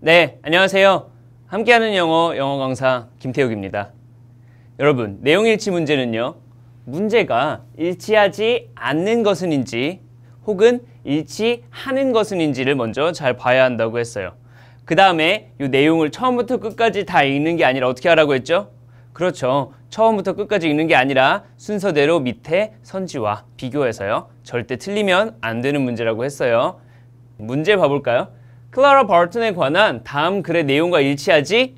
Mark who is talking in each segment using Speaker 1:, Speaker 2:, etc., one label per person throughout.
Speaker 1: 네, 안녕하세요. 함께하는 영어 영어 강사 김태욱입니다. 여러분, 내용 일치 문제는요. 문제가 일치하지 않는 것은인지 혹은 일치하는 것은인지를 먼저 잘 봐야 한다고 했어요. 그 다음에 이 내용을 처음부터 끝까지 다 읽는 게 아니라 어떻게 하라고 했죠? 그렇죠. 처음부터 끝까지 읽는 게 아니라 순서대로 밑에 선지와 비교해서요. 절대 틀리면 안 되는 문제라고 했어요. 문제 봐볼까요? 클라라 버튼에 관한 다음 글의 내용과 일치하지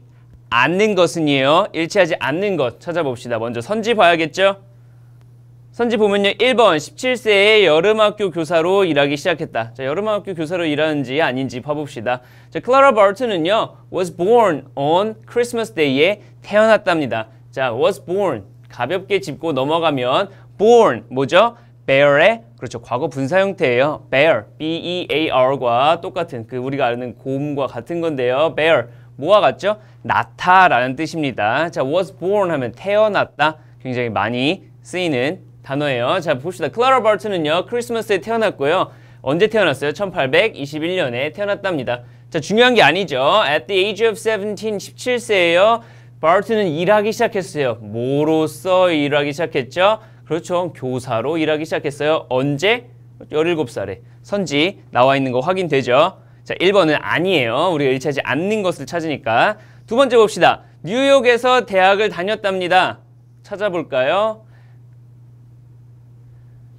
Speaker 1: 않는 것은이에요. 일치하지 않는 것 찾아봅시다. 먼저 선지 봐야겠죠? 선지 보면요. 1번 17세에 여름학교 교사로 일하기 시작했다. 자, 여름학교 교사로 일하는지 아닌지 봐봅시다. 자, 클라라 버튼은요. was born on Christmas day에 태어났답니다. 자, was born 가볍게 짚고 넘어가면 born 뭐죠? bear의 그렇죠 과거 분사 형태예요. bear, b-e-a-r과 똑같은 그 우리가 아는 곰과 같은 건데요. bear 뭐와 같죠? 나타라는 뜻입니다. 자, was born 하면 태어났다. 굉장히 많이 쓰이는 단어예요. 자, 봅시다. 클라라 버튼은요, 크리스마스에 태어났고요. 언제 태어났어요? 1821년에 태어났답니다. 자, 중요한 게 아니죠. At the age of 17, 17세예요. 바르튼은 일하기 시작했어요. 뭐로써 일하기 시작했죠? 그렇죠. 교사로 일하기 시작했어요. 언제? 17살에. 선지 나와 있는 거 확인되죠? 자, 1번은 아니에요. 우리가 일치하지 않는 것을 찾으니까. 두 번째 봅시다. 뉴욕에서 대학을 다녔답니다. 찾아볼까요?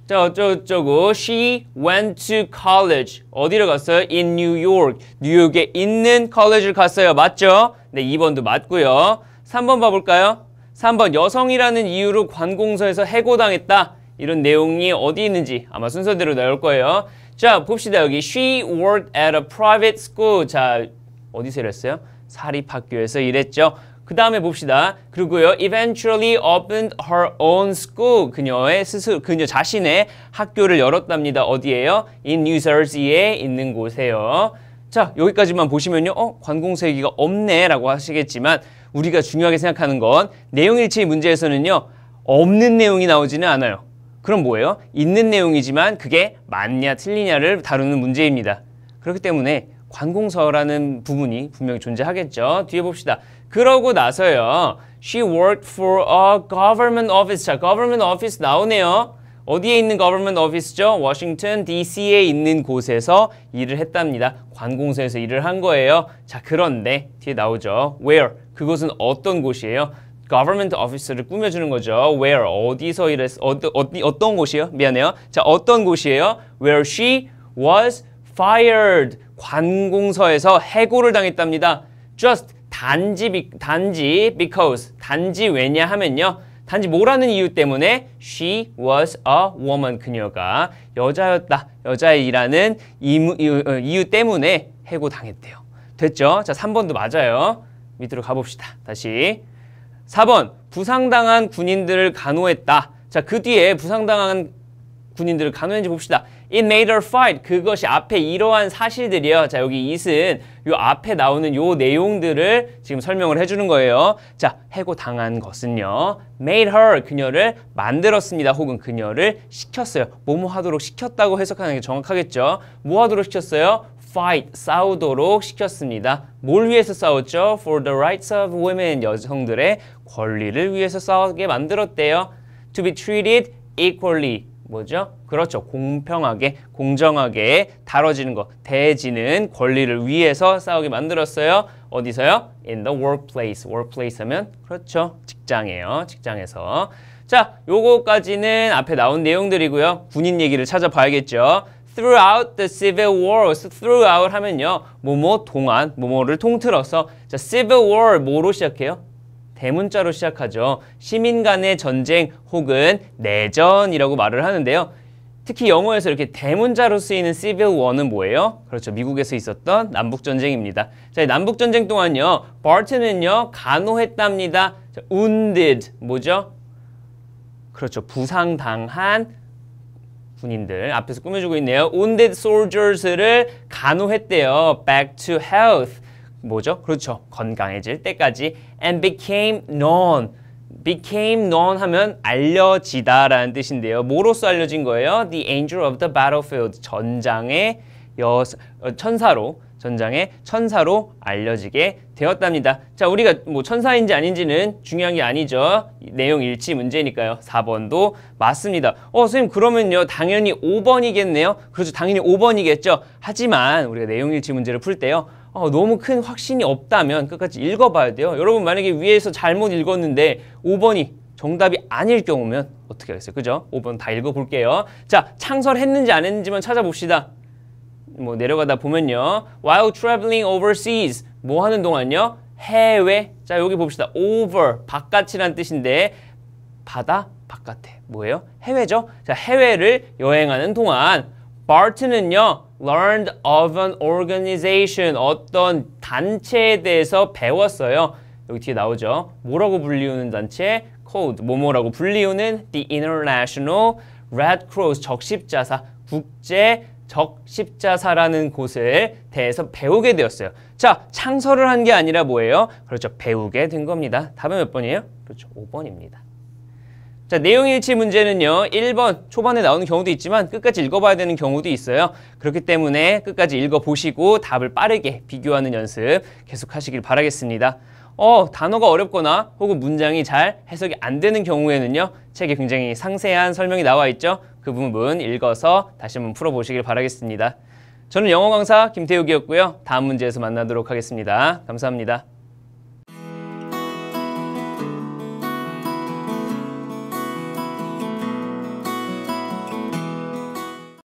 Speaker 1: 자, 어쩌고저쩌고 She went to college. 어디로 갔어요? In New York. 뉴욕에 있는 college를 갔어요. 맞죠? 네, 2번도 맞고요. 3번 봐볼까요? 3번 여성이라는 이유로 관공서에서 해고당했다. 이런 내용이 어디 있는지 아마 순서대로 나올 거예요. 자, 봅시다. 여기 she worked at a private school. 자, 어디서 일했어요? 사립학교에서 일했죠. 그 다음에 봅시다. 그리고요. eventually opened her own school. 그녀의 스스로, 그녀 자신의 학교를 열었답니다. 어디에요? in New Jersey에 있는 곳에요. 자, 여기까지만 보시면요. 어, 관공서 얘기가 없네 라고 하시겠지만 우리가 중요하게 생각하는 건 내용일치 의 문제에서는요. 없는 내용이 나오지는 않아요. 그럼 뭐예요? 있는 내용이지만 그게 맞냐 틀리냐를 다루는 문제입니다. 그렇기 때문에 관공서라는 부분이 분명히 존재하겠죠. 뒤에 봅시다. 그러고 나서요. She worked for a government office. 자, government office 나오네요. 어디에 있는 government office죠? 워싱턴 DC에 있는 곳에서 일을 했답니다. 관공서에서 일을 한 거예요. 자, 그런데 뒤에 나오죠. where 그곳은 어떤 곳이에요? government office를 꾸며주는 거죠. where 어디서 일했 어떤 어디 어떤 곳이요? 에 미안해요. 자, 어떤 곳이에요? where she was fired 관공서에서 해고를 당했답니다. just 단지 단지 because 단지 왜냐 하면요. 단지 뭐라는 이유 때문에 she was a woman 그녀가 여자였다 여자이라는 이유, 어, 이유 때문에 해고당했대요 됐죠? 자 3번도 맞아요 밑으로 가봅시다 다시 4번 부상당한 군인들을 간호했다 자 그 뒤에 부상당한 군인들을 간호했는지 봅시다 It made her fight. 그것이 앞에 이러한 사실들이요. 자, 여기 it은 요 앞에 나오는 요 내용들을 지금 설명을 해주는 거예요. 자, 해고당한 것은요. made her, 그녀를 만들었습니다. 혹은 그녀를 시켰어요. 뭐뭐 하도록 시켰다고 해석하는 게 정확하겠죠. 뭐 하도록 시켰어요? fight, 싸우도록 시켰습니다. 뭘 위해서 싸웠죠? For the rights of women, 여성들의 권리를 위해서 싸우게 만들었대요. To be treated equally, 뭐죠? 그렇죠. 공평하게, 공정하게 다뤄지는 것, 대지는 권리를 위해서 싸우게 만들었어요. 어디서요? In the workplace. workplace 하면 그렇죠. 직장이에요. 직장에서. 자, 요거까지는 앞에 나온 내용들이고요. 군인 얘기를 찾아봐야겠죠. throughout the civil wars, throughout 하면요. 뭐뭐 동안, 뭐뭐를 통틀어서 자, civil war 뭐로 시작해요? 대문자로 시작하죠. 시민 간의 전쟁 혹은 내전이라고 말을 하는데요. 특히 영어에서 이렇게 대문자로 쓰이는 Civil War는 뭐예요? 그렇죠. 미국에서 있었던 남북전쟁입니다. 자, 남북전쟁 동안요. 버튼은요. 간호했답니다. 자, wounded. 뭐죠? 그렇죠. 부상당한 군인들 앞에서 꾸며주고 있네요. wounded soldiers를 간호했대요. back to health. 뭐죠? 그렇죠. 건강해질 때까지 and became known became known 하면 알려지다라는 뜻인데요. 뭐로써 알려진 거예요? The angel of the battlefield 전장의 여 어, 천사로 전장의 천사로 알려지게 되었답니다. 자, 우리가 뭐 천사인지 아닌지는 중요한 게 아니죠. 내용 일치 문제니까요. 4번도 맞습니다. 어, 선생님 그러면요. 당연히 5번이겠네요. 그렇죠. 당연히 5번이겠죠. 하지만 우리가 내용 일치 문제를 풀 때요. 어, 너무 큰 확신이 없다면 끝까지 읽어봐야 돼요. 여러분 만약에 위에서 잘못 읽었는데 5번이 정답이 아닐 경우면 어떻게 하겠어요? 그죠? 5번 다 읽어볼게요. 자, 창설했는지 안 했는지만 찾아봅시다. 뭐 내려가다 보면요. While traveling overseas, 뭐 하는 동안요? 해외. 자, 여기 봅시다. over, 바깥이란 뜻인데 바다, 바깥에. 뭐예요? 해외죠? 자, 해외를 여행하는 동안 Bart는요. learned of an organization 어떤 단체에 대해서 배웠어요. 여기 뒤에 나오죠. 뭐라고 불리우는 단체? code 뭐뭐라고 불리우는 the international red cross 적십자사 국제 적십자사라는 곳에 대해서 배우게 되었어요. 자, 창설을 한 게 아니라 뭐예요? 그렇죠. 배우게 된 겁니다. 답은 몇 번이에요? 그렇죠. 5번입니다. 자, 내용일치 문제는요. 1번 초반에 나오는 경우도 있지만 끝까지 읽어봐야 되는 경우도 있어요. 그렇기 때문에 끝까지 읽어보시고 답을 빠르게 비교하는 연습 계속하시길 바라겠습니다. 어, 단어가 어렵거나 혹은 문장이 잘 해석이 안 되는 경우에는요. 책에 굉장히 상세한 설명이 나와 있죠. 그 부분 읽어서 다시 한번 풀어보시길 바라겠습니다. 저는 영어 강사 김태욱이었고요. 다음 문제에서 만나도록 하겠습니다. 감사합니다.